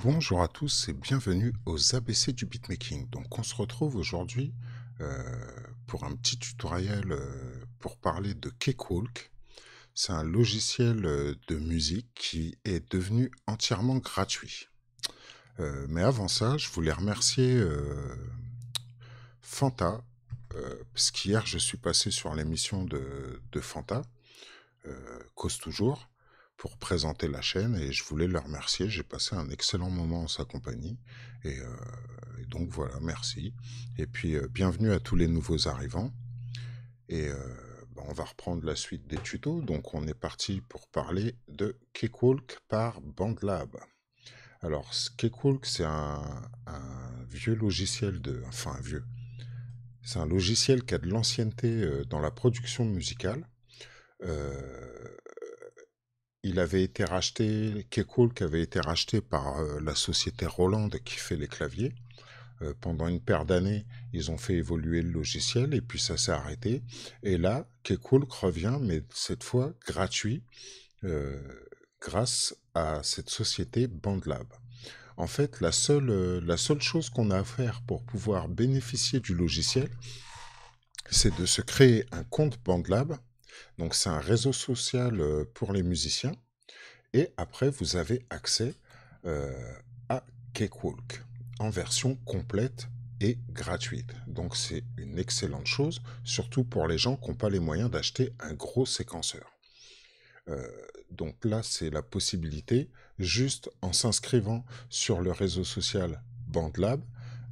Bonjour à tous et bienvenue aux ABC du beatmaking. Donc on se retrouve aujourd'hui euh, pour un petit tutoriel euh, pour parler de Cakewalk. C'est un logiciel euh, de musique qui est devenu entièrement gratuit. mais avant ça, je voulais remercier Fanta, parce qu'hier je suis passé sur l'émission de, Fanta, Cause Toujours, présenter la chaîne et je voulais le remercier. J'ai passé un excellent moment en sa compagnie et, euh, donc voilà, merci. Et puis euh, bienvenue à tous les nouveaux arrivants et euh, bah, on va reprendre la suite des tutos. Donc on est parti pour parler de Cakewalk par BandLab. Alors Cakewalk c'est un, vieux logiciel de, enfin vieux, c'est un logiciel qui a de l'ancienneté dans la production musicale il avait été racheté, Kekul, qui avait été racheté par euh, la société Roland qui fait les claviers. Euh, pendant une paire d'années, ils ont fait évoluer le logiciel et puis ça s'est arrêté. Et là, Kekul revient, mais cette fois gratuit, euh, grâce à cette société BandLab. En fait, la seule, la seule chose qu'on a à faire pour pouvoir bénéficier du logiciel, c'est de se créer un compte BandLab donc c'est un réseau social euh, pour les musiciens. Et après, vous avez accès euh, à Cakewalk en version complète et gratuite. Donc c'est une excellente chose, surtout pour les gens qui n'ont pas les moyens d'acheter un gros séquenceur. Euh, donc là, c'est la possibilité, juste en s'inscrivant sur le réseau social BandLab,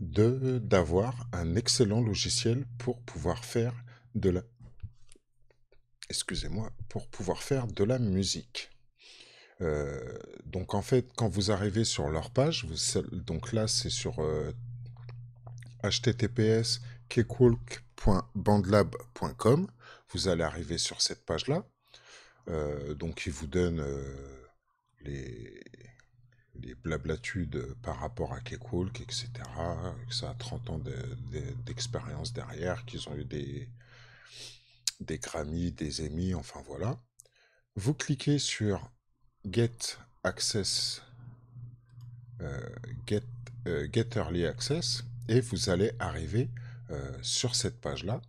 d'avoir un excellent logiciel pour pouvoir faire de la excusez-moi, pour pouvoir faire de la musique. Euh, donc en fait, quand vous arrivez sur leur page, vous, donc là c'est sur https euh, cakewalk.bandlab.com, vous allez arriver sur cette page-là. Euh, donc ils vous donnent les, blablatudes par rapport à Cakewalk, etc. Que ça a 30 ans d'expérience derrière, qu'ils ont eu des, des Grammy, des Emmy, enfin voilà. Vous cliquez sur Get Access, euh, euh, Get, Early Access, et vous allez arriver euh, sur cette page-là,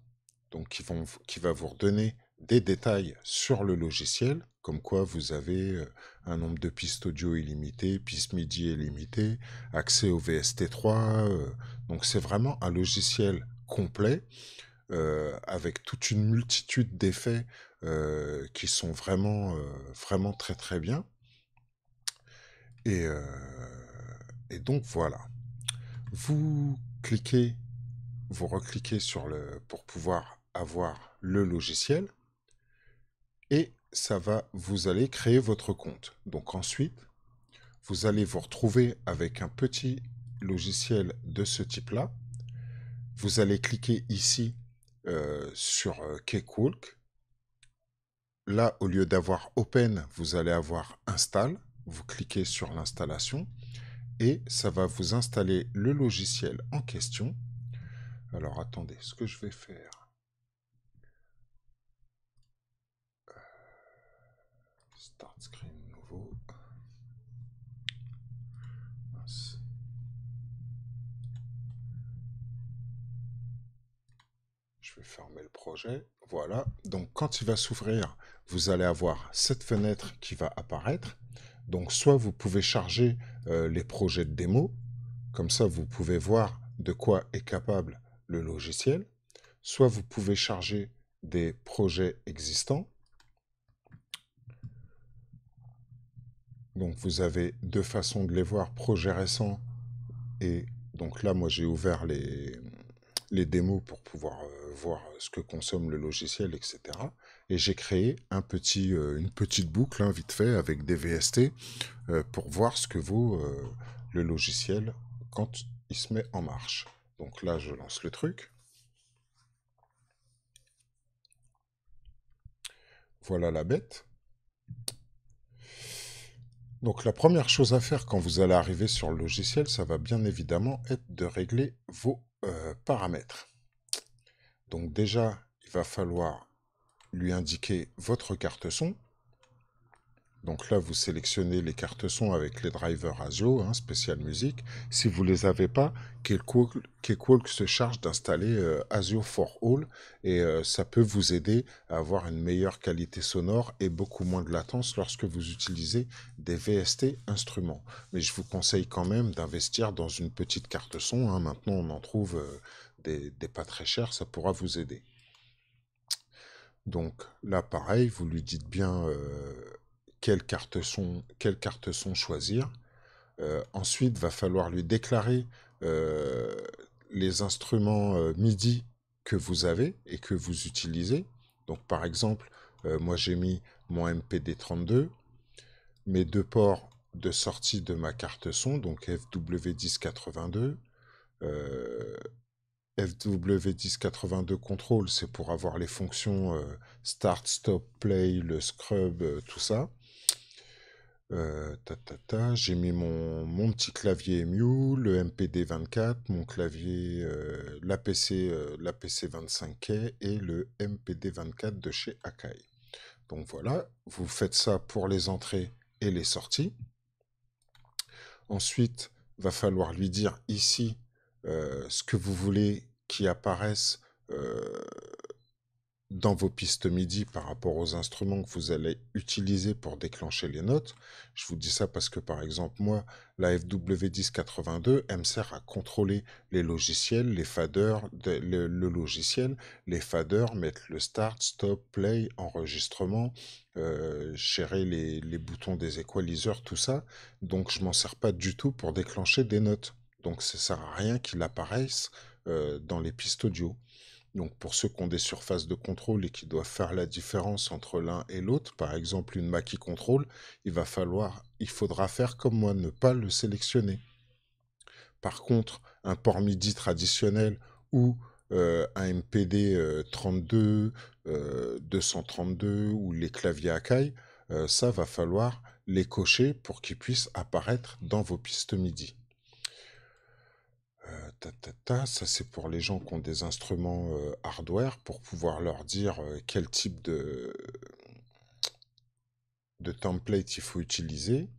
donc qui, vont, qui va vous redonner des détails sur le logiciel, comme quoi vous avez un nombre de pistes audio illimité, pistes MIDI illimitées, accès au VST3. donc c'est vraiment un logiciel complet euh, avec toute une multitude d'effets euh, qui sont vraiment, euh, vraiment très très bien. Et, et donc voilà. Vous cliquez, vous recliquez sur le pour pouvoir avoir le logiciel et ça va, vous allez créer votre compte. Donc ensuite, vous allez vous retrouver avec un petit logiciel de ce type-là. Vous allez cliquer ici euh, sur Cakewalk. Euh, Là, au lieu d'avoir Open, vous allez avoir Install. Vous cliquez sur l'installation et ça va vous installer le logiciel en question. Alors attendez, ce que je vais faire, Start screen nouveau. Je vais fermer le projet. Voilà. Donc, quand il va s'ouvrir, vous allez avoir cette fenêtre qui va apparaître. Donc, soit vous pouvez charger euh, les projets de démo. Comme ça, vous pouvez voir de quoi est capable le logiciel. Soit vous pouvez charger des projets existants. Donc vous avez deux façons de les voir, projet récent et donc là moi j'ai ouvert les, les démos pour pouvoir euh, voir euh, ce que consomme le logiciel, etc. Et j'ai créé un petit, euh, une petite boucle, hein, vite fait, avec des VST, pour voir ce que vaut le logiciel quand il se met en marche. Donc là, je lance le truc. Voilà la bête. Donc la première chose à faire quand vous allez arriver sur le logiciel, ça va bien évidemment être de régler vos euh, paramètres. Donc déjà, il va falloir lui indiquer votre carte son. Donc là, vous sélectionnez les cartes son avec les drivers ASIO, hein, spécial musique. Si vous ne les avez pas, Kekwalk se charge d'installer euh, ASIO for All et euh, ça peut vous aider à avoir une meilleure qualité sonore et beaucoup moins de latence lorsque vous utilisez des VST instruments. Mais je vous conseille quand même d'investir dans une petite carte son. Hein. Maintenant, on en trouve euh, des, pas très chers, ça pourra vous aider. Donc là, pareil, vous lui dites bien quelle carte son quelles cartes sont choisir. Ensuite, ensuite, va falloir lui déclarer euh, les instruments euh, MIDI que vous avez et que vous utilisez. Donc, par exemple, euh, moi j'ai mis mon MPD32, mes deux ports de sortie de ma carte son, donc FW1082. FW1082 Control, c'est pour avoir les fonctions start, stop, play, le scrub, tout ça. Euh, j'ai mis mon, petit clavier Emu, le MPD24, mon clavier, euh, l'APC, 25 euh, k et le MPD24 de chez Akai. Donc voilà, vous faites ça pour les entrées et les sorties. Ensuite, va falloir lui dire ici ce que vous voulez qui apparaisse dans vos pistes MIDI par rapport aux instruments que vous allez utiliser pour déclencher les notes. Je vous dis ça parce que par exemple moi, la FW1082, elle me sert à contrôler les logiciels, les faders, le, logiciel, les faders, mettre le start, stop, play, enregistrement, euh, gérer les, boutons des equalizers, tout ça. Donc je m'en sers pas du tout pour déclencher des notes. Donc ça sert à rien qu'il apparaisse euh, dans les pistes audio. Donc pour ceux qui ont des surfaces de contrôle et qui doivent faire la différence entre l'un et l'autre, par exemple une maquille contrôle, il va falloir, il faudra faire comme moi, ne pas le sélectionner. Par contre, un port MIDI traditionnel ou euh, un MPD 32, 232 ou les claviers Akai, euh, ça va falloir les cocher pour qu'ils puissent apparaître dans vos pistes MIDI ta, Ça, c'est pour les gens qui ont des instruments euh, hardware pour pouvoir leur dire euh, quel type de, de template il faut utiliser.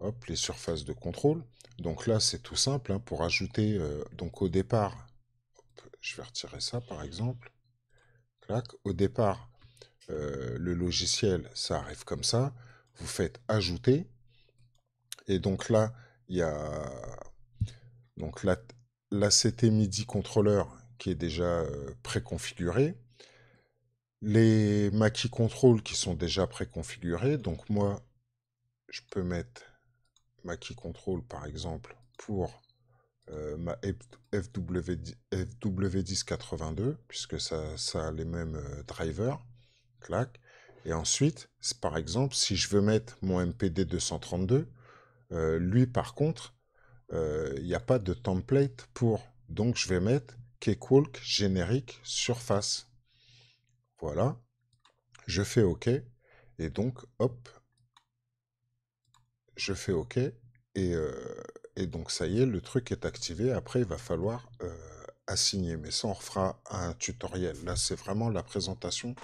Hop, les surfaces de contrôle. Donc là, c'est tout simple. Hein, pour ajouter, euh, donc au départ, je vais retirer ça par exemple. Clac. Au départ, le logiciel, ça arrive comme ça. Vous faites ajouter. Et donc là, il y a donc l'ACT MIDI Controller qui est déjà euh, préconfiguré, les Mackie Control qui sont déjà préconfigurés. Donc moi, je peux mettre Mackie Control par exemple pour euh, ma FW, 1082 puisque ça, a les mêmes euh, drivers. Et ensuite, par exemple, si je veux mettre mon MPD232, lui par contre, il euh, n'y a pas de template pour. Donc, je vais mettre cakewalk générique surface. Voilà. Je fais OK. Et donc, hop, je fais OK. Et, euh, et, donc, ça y est, le truc est activé. Après, il va falloir euh, assigner. Mais ça, on refera un tutoriel. Là, c'est vraiment la présentation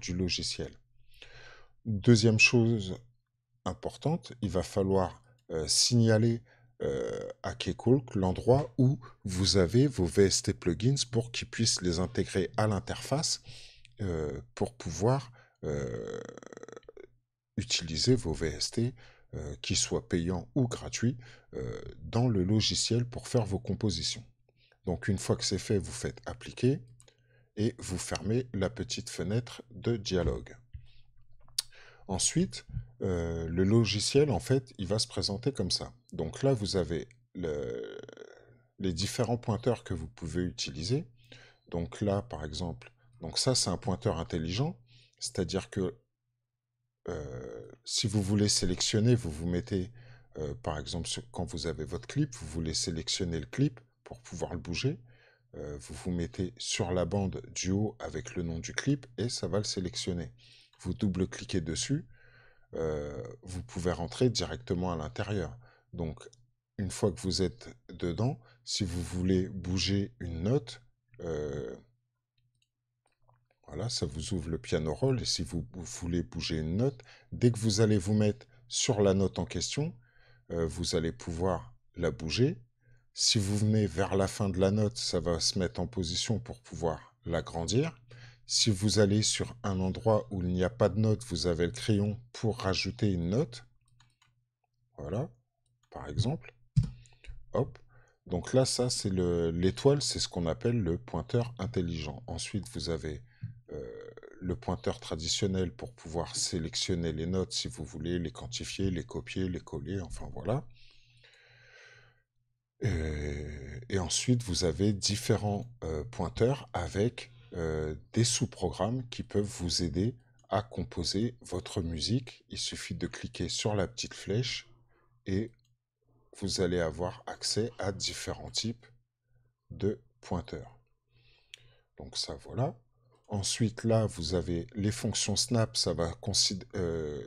du logiciel. Deuxième chose importante, il va falloir signaler euh, à l'endroit où vous avez vos VST plugins pour qu'ils puissent les intégrer à l'interface euh, pour pouvoir euh, utiliser vos VST, euh, qui soient payants ou gratuits, dans le logiciel pour faire vos compositions. Donc une fois que c'est fait, vous faites appliquer et vous fermez la petite fenêtre de dialogue. Ensuite, euh, le logiciel, en fait, il va se présenter comme ça. Donc là, vous avez les différents pointeurs que vous pouvez utiliser. Donc là, par exemple, donc ça, c'est un pointeur intelligent, c'est-à-dire que euh, si vous voulez sélectionner, vous vous mettez, euh, par exemple, quand vous avez votre clip, vous voulez sélectionner le clip pour pouvoir le bouger. vous vous mettez sur la bande du haut avec le nom du clip et ça va le sélectionner. Vous double-cliquez dessus euh, vous pouvez rentrer directement à l'intérieur. Donc, une fois que vous êtes dedans, si vous voulez bouger une note, euh, voilà, ça vous ouvre le piano roll. Et si vous, voulez bouger une note, dès que vous allez vous mettre sur la note en question, euh, vous allez pouvoir la bouger. Si vous venez vers la fin de la note, ça va se mettre en position pour pouvoir l'agrandir. Si vous allez sur un endroit où il n'y a pas de note, vous avez le crayon pour rajouter une note. Voilà, par exemple. Hop. Donc là, ça, c'est l'étoile, c'est ce qu'on appelle le pointeur intelligent. Ensuite, vous avez euh, le pointeur traditionnel pour pouvoir sélectionner les notes si vous voulez, les quantifier, les copier, les coller, enfin voilà. Et, ensuite, vous avez différents euh, pointeurs avec euh, des sous-programmes qui peuvent vous aider à composer votre musique. Il suffit de cliquer sur la petite flèche et vous allez avoir accès à différents types de pointeurs. Donc ça voilà. Ensuite là, vous avez les fonctions snap, ça va, euh,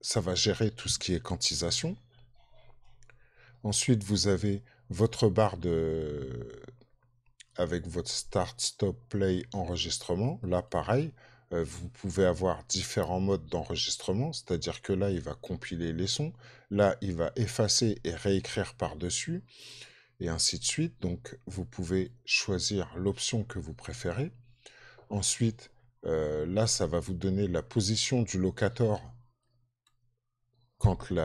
ça va gérer tout ce qui est quantisation. Ensuite, vous avez votre barre de, avec votre Start, Stop, Play, Enregistrement. Là, pareil, euh, vous pouvez avoir différents modes d'enregistrement, c'est-à-dire que là, il va compiler les sons, là, il va effacer et réécrire par-dessus, et ainsi de suite. Donc, vous pouvez choisir l'option que vous préférez. Ensuite, euh, là, ça va vous donner la position du locator quand le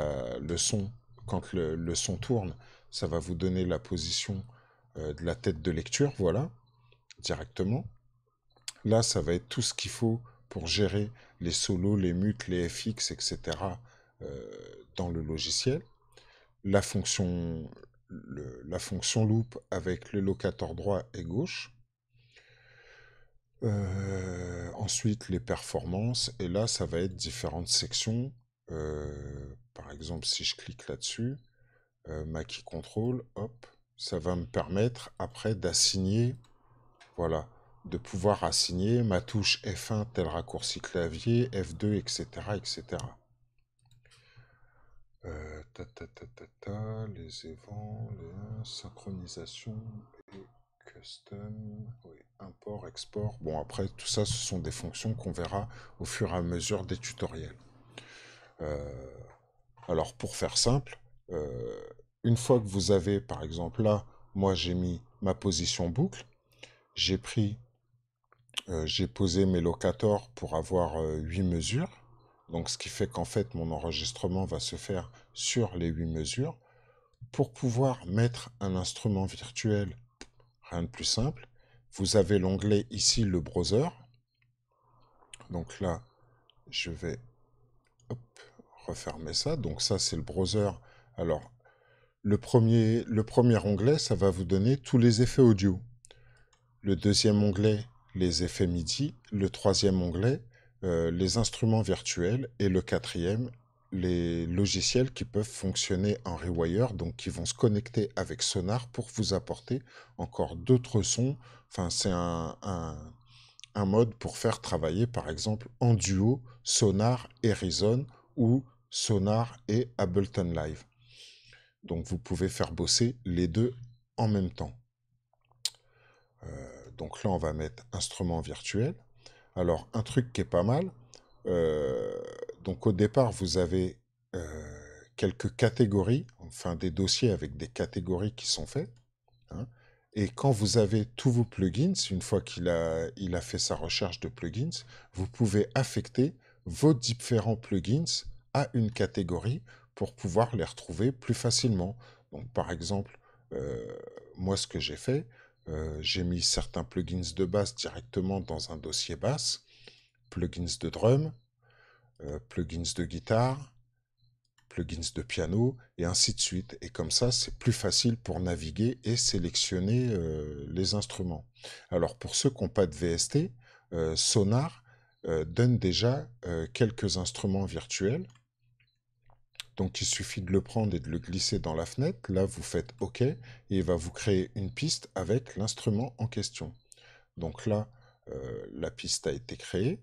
quand le son tourne. Ça va vous donner la position euh, de la tête de lecture, voilà, directement. Là, ça va être tout ce qu'il faut pour gérer les solos, les mutes, les FX, etc. Euh, dans le logiciel. La fonction, la fonction loop avec le locateur droit et gauche. Euh, ensuite, les performances. Et là, ça va être différentes sections. par exemple, si je clique là-dessus, Mackie Control, hop, ça va me permettre après d'assigner, voilà, de pouvoir assigner ma touche F1 tel raccourci clavier, F2, etc. etc. Euh, les évents, les synchronisation custom, import, export. Bon, après, tout ça, ce sont des fonctions qu'on verra au fur et à mesure des tutoriels. Euh, alors, pour faire simple, euh, une fois que vous avez, par exemple, là, moi j'ai mis ma position boucle, j'ai pris, euh, j'ai posé mes locators pour avoir euh, huit mesures, donc ce qui fait qu'en fait mon enregistrement va se faire sur les 8 mesures. Pour pouvoir mettre un instrument virtuel, rien de plus simple, vous avez l'onglet ici, le browser. Donc là, je vais refermer ça. Donc ça, c'est le browser. Alors, le premier, onglet, ça va vous donner tous les effets audio. Le deuxième onglet, les effets MIDI. Le troisième onglet, euh, les instruments virtuels. Et le quatrième, les logiciels qui peuvent fonctionner en rewire, donc qui vont se connecter avec Sonar pour vous apporter encore d'autres sons. c'est un, un, mode pour faire travailler, par exemple, en duo Sonar et Reason ou Sonar et Ableton Live. Donc vous pouvez faire bosser les deux en même temps. Euh, donc là, on va mettre instrument virtuel. Alors, un truc qui est pas mal, euh, donc au départ, vous avez euh, quelques catégories, enfin des dossiers avec des catégories qui sont faites. Hein. et quand vous avez tous vos plugins, une fois qu'il a, a fait sa recherche de plugins, vous pouvez affecter vos différents plugins à une catégorie pour pouvoir les retrouver plus facilement. Donc, par exemple, euh, moi, ce que j'ai fait, euh, j'ai mis certains plugins de basse directement dans un dossier basse, plugins de drum, euh, plugins de guitare, plugins de piano, et ainsi de suite. Et comme ça, c'est plus facile pour naviguer et sélectionner les instruments. Alors pour ceux qui n'ont pas de VST, Sonar donne déjà quelques instruments virtuels. Donc il suffit de le prendre et de le glisser dans la fenêtre. Là, vous faites OK et il va vous créer une piste avec l'instrument en question. Donc là, euh, la piste a été créée.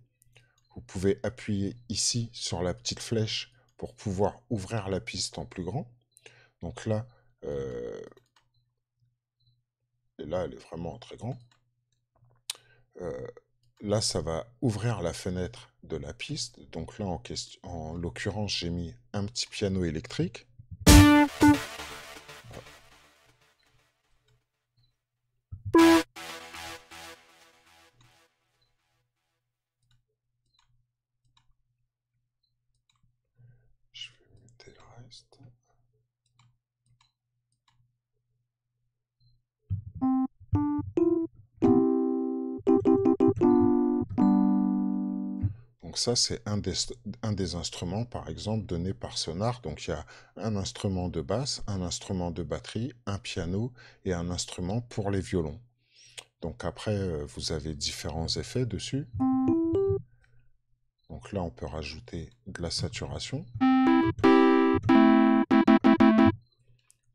Vous pouvez appuyer ici sur la petite flèche pour pouvoir ouvrir la piste en plus grand. Donc là, euh, et là, elle est vraiment très grande. Euh, là, ça va ouvrir la fenêtre de la piste. Donc là, en, en l'occurrence, j'ai mis un petit piano électrique. ça, c'est un des, un des, instruments, par exemple, donné par Sonar. Donc il y a un instrument de basse, un instrument de batterie, un piano et un instrument pour les violons. Donc après, euh, vous avez différents effets dessus. Donc là, on peut rajouter de la saturation.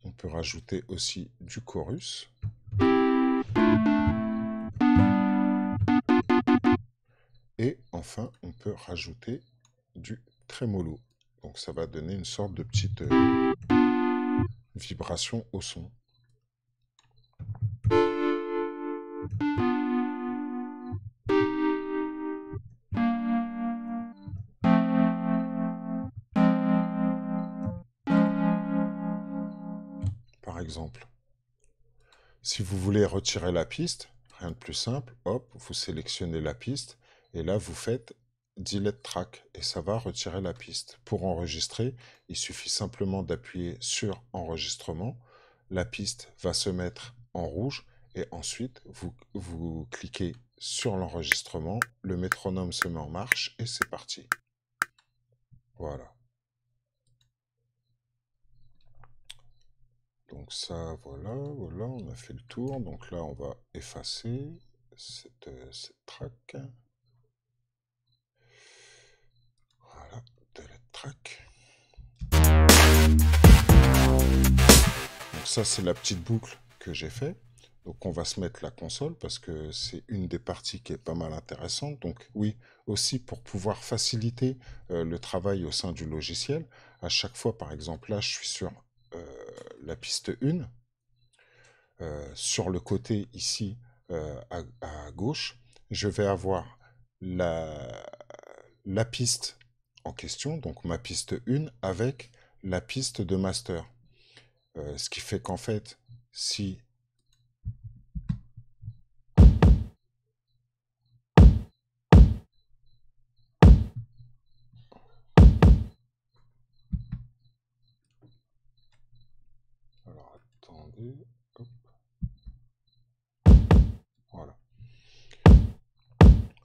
On peut rajouter aussi du chorus. Et enfin, on rajouter du trémolo. Donc ça va donner une sorte de petite euh, vibration au son. Par exemple, si vous voulez retirer la piste, rien de plus simple, hop, vous sélectionnez la piste et là vous faites Delete Track et ça va retirer la piste. Pour enregistrer, il suffit simplement d'appuyer sur Enregistrement. La piste va se mettre en rouge et ensuite vous, cliquez sur l'enregistrement, le métronome se met en marche et c'est parti. Voilà. Donc ça, voilà, voilà, on a fait le tour. Donc là, on va effacer cette euh, track. Donc ça, c'est la petite boucle que j'ai fait. Donc on va se mettre la console parce que c'est une des parties qui est pas mal intéressante. Donc oui, aussi pour pouvoir faciliter euh, le travail au sein du logiciel. À chaque fois, par exemple, là, je suis sur euh, la piste 1. Euh, sur le côté ici, à, gauche, je vais avoir la, la piste en question, donc ma piste une avec la piste de master. Euh, ce qui fait qu'en fait, si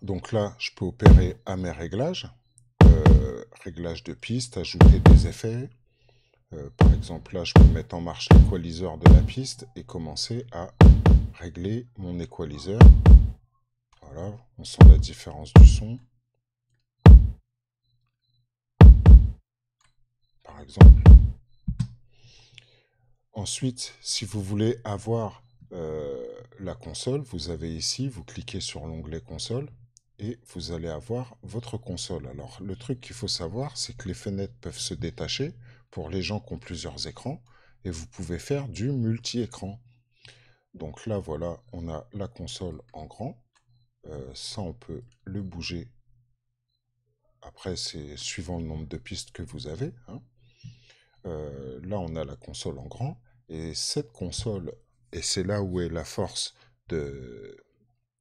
Donc là, je peux opérer à mes réglages. Euh, réglage de piste, ajouter des effets. Euh, par exemple, là, je peux mettre en marche l'équaliseur de la piste et commencer à régler mon équaliseur. Voilà, on sent la différence du son. Par exemple. Ensuite, si vous voulez avoir euh, la console, vous avez ici, vous cliquez sur l'onglet console et vous allez avoir votre console. Alors le truc qu'il faut savoir, c'est que les fenêtres peuvent se détacher pour les gens qui ont plusieurs écrans et vous pouvez faire du multi-écran. Donc là voilà, on a la console en grand. Euh, ça on peut le bouger. Après c'est suivant le nombre de pistes que vous avez. Hein. Euh, là on a la console en grand et cette console, et c'est là où est la force de,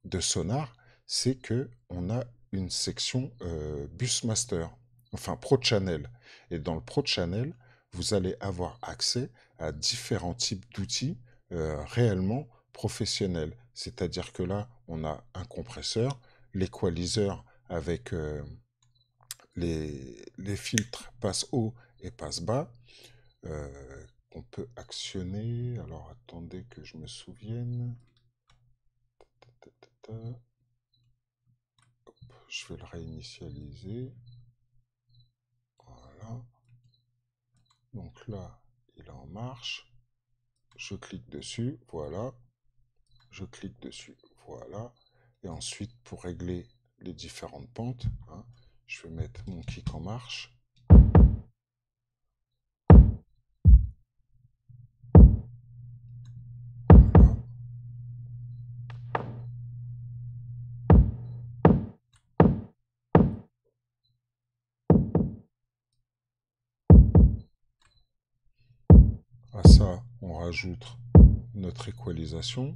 de Sonar, c'est que on a une section euh, BUS Master, enfin Pro Channel. Et dans le Pro Channel, vous allez avoir accès à différents types d'outils euh, réellement professionnels. C'est-à-dire que là, on a un compresseur, l'équaliseur avec euh, les, filtres passe haut et passe bas, On qu'on peut actionner. Alors attendez que je me souvienne je vais le réinitialiser. Voilà. Donc là, il est en marche. Je clique dessus, voilà. Je clique dessus, voilà. Et ensuite, pour régler les différentes pentes, hein, je vais mettre mon clic en marche. notre équalisation.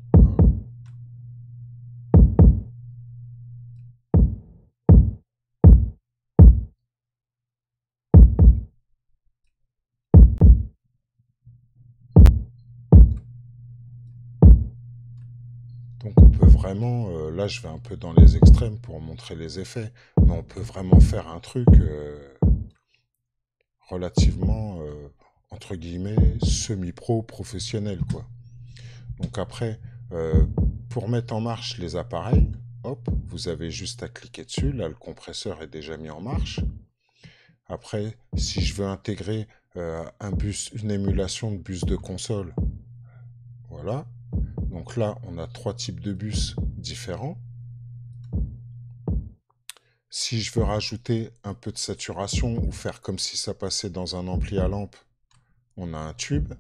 Donc on peut vraiment, euh, là je vais un peu dans les extrêmes pour montrer les effets, mais on peut vraiment faire un truc euh, relativement... Euh, entre guillemets, semi-pro professionnel, quoi. Donc après, euh, pour mettre en marche les appareils, hop, vous avez juste à cliquer dessus. Là, le compresseur est déjà mis en marche. Après, si je veux intégrer euh, un bus, une émulation de bus de console, voilà. Donc là, on a trois types de bus différents. Si je veux rajouter un peu de saturation ou faire comme si ça passait dans un ampli à lampe, on a un tube.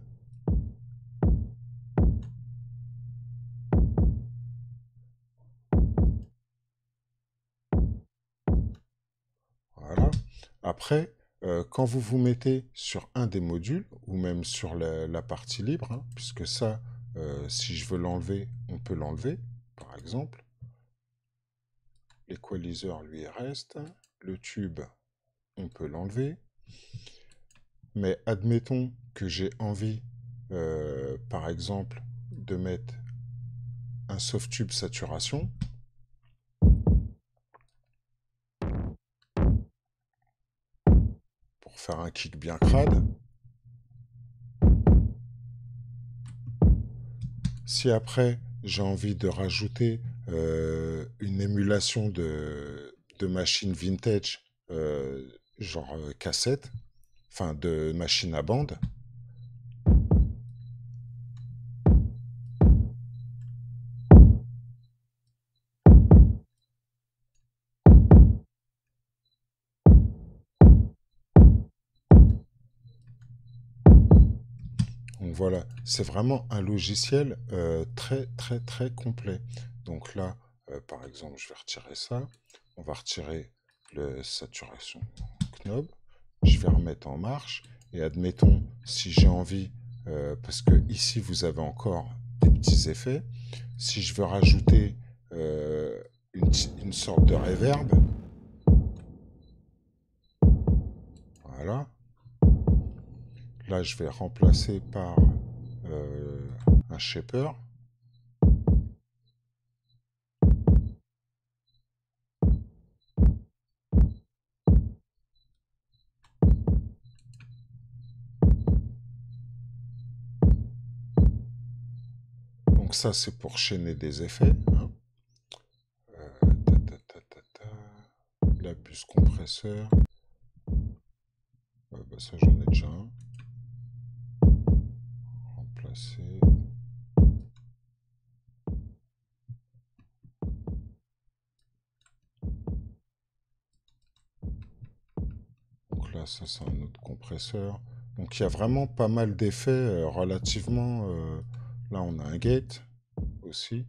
Voilà. Après, euh, quand vous vous mettez sur un des modules, ou même sur la, partie libre, hein, puisque ça, euh, si je veux l'enlever, on peut l'enlever, par exemple. L'équaliseur lui reste. Le tube, on peut l'enlever. Mais admettons que j'ai envie, euh, par exemple, de mettre un soft tube saturation. Pour faire un kick bien crade. Si après, j'ai envie de rajouter euh, une émulation de, de machine vintage, euh, genre cassette, enfin de machine à bande. Donc voilà, c'est vraiment un logiciel euh, très très très complet. Donc là, euh, par exemple, je vais retirer ça. On va retirer le saturation knob je vais remettre en marche. Et admettons, si j'ai envie, euh, parce que ici vous avez encore des petits effets, si je veux rajouter euh, une, sorte de reverb, voilà. Là, je vais remplacer par euh, un shaper. ça, c'est pour chaîner des effets. Hein. Euh, La bus compresseur. Euh, bah, ça, j'en ai déjà un. Remplacer. Donc là, ça, c'est un autre compresseur. Donc il y a vraiment pas mal d'effets euh, relativement... Là, on a un gate aussi.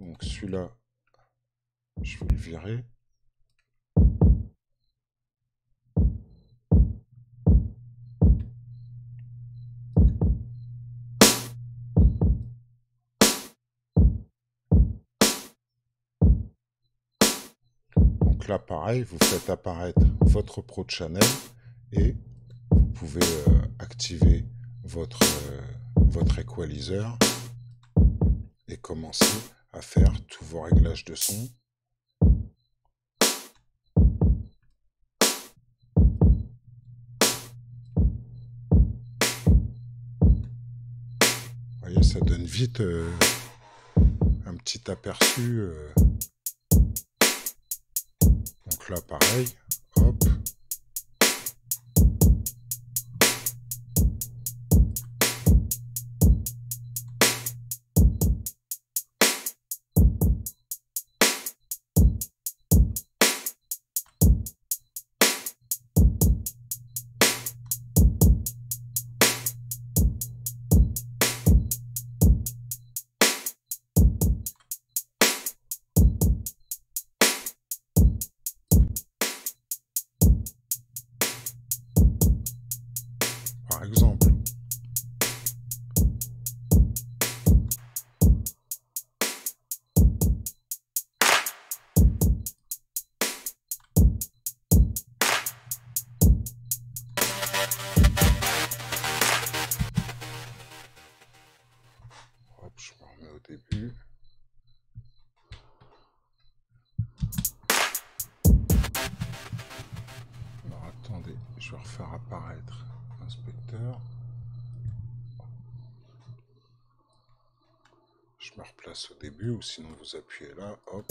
Donc celui-là, je vais le virer. Donc là, pareil, vous faites apparaître votre Pro Channel et vous pouvez euh, activer votre, euh, votre equalizer et commencez à faire tous vos réglages de son. voyez, ça donne vite euh, un petit aperçu. Euh. Donc là, pareil. example. ou sinon vous appuyez là, hop.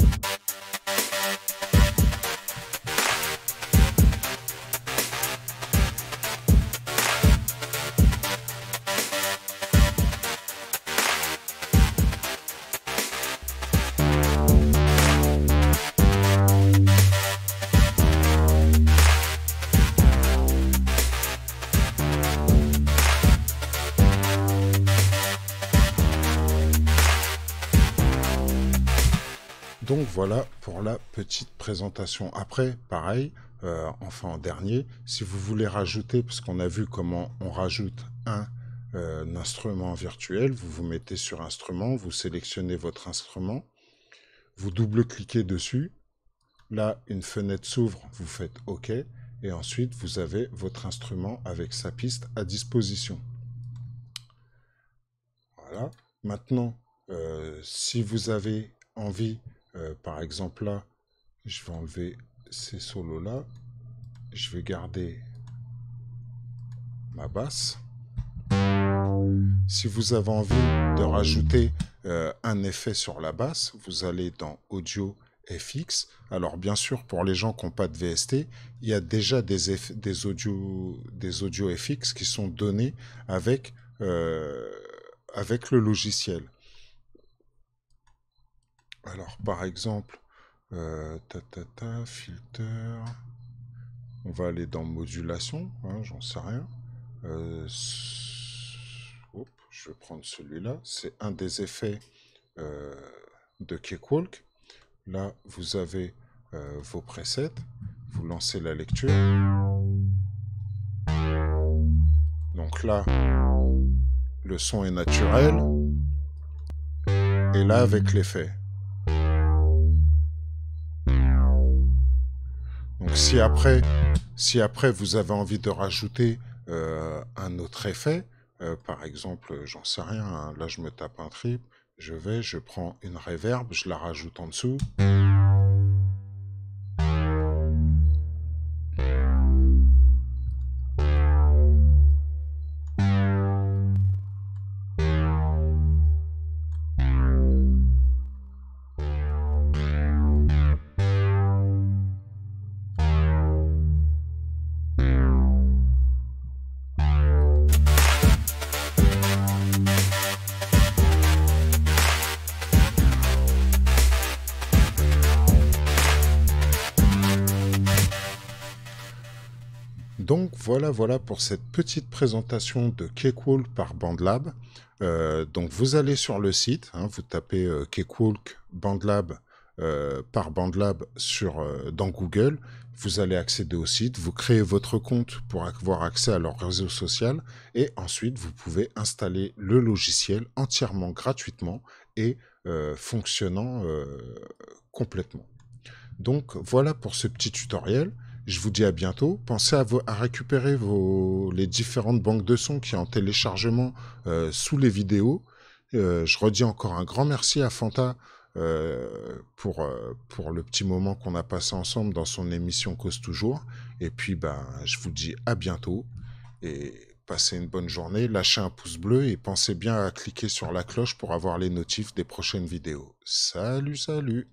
voilà pour la petite présentation. Après, pareil, euh, enfin en dernier, si vous voulez rajouter, parce qu'on a vu comment on rajoute un, euh, instrument virtuel, vous vous mettez sur instrument, vous sélectionnez votre instrument, vous double-cliquez dessus, là une fenêtre s'ouvre, vous faites OK, et ensuite vous avez votre instrument avec sa piste à disposition. Voilà. Maintenant, euh, si vous avez envie euh, par exemple, là, je vais enlever ces solos-là. Je vais garder ma basse. Si vous avez envie de rajouter euh, un effet sur la basse, vous allez dans Audio FX. Alors bien sûr, pour les gens qui n'ont pas de VST, il y a déjà des, audio, FX qui sont donnés avec euh, le logiciel. Alors, par exemple, euh, ta, ta, ta, filter. On va aller dans modulation, hein, j'en sais rien. Euh, je vais prendre celui-là. C'est un des effets euh, de Cakewalk. Là, vous avez vos presets. Vous lancez la lecture. Donc là, le son est naturel. Et là, avec l'effet. si après, si après vous avez envie de rajouter euh, un autre effet, euh, par exemple, j'en sais rien, hein, là je me tape un trip, je vais, je prends une reverb, je la rajoute en dessous. voilà pour cette petite présentation de Cakewalk par BandLab. Euh, donc vous allez sur le site, hein, vous tapez euh, Cakewalk BandLab euh, par BandLab dans Google, vous allez accéder au site, vous créez votre compte pour avoir accès à leur réseau social et ensuite vous pouvez installer le logiciel entièrement gratuitement et fonctionnant complètement. Donc voilà pour ce petit tutoriel. Je vous dis à bientôt. Pensez à, récupérer vos, les différentes banques de sons qui sont en téléchargement euh, sous les vidéos. Euh, je redis encore un grand merci à Fanta euh, pour, pour le petit moment qu'on a passé ensemble dans son émission Cause Toujours. Et puis, ben, je vous dis à bientôt. Et passez une bonne journée, lâchez un pouce bleu et pensez bien à cliquer sur la cloche pour avoir les notifs des prochaines vidéos. Salut, salut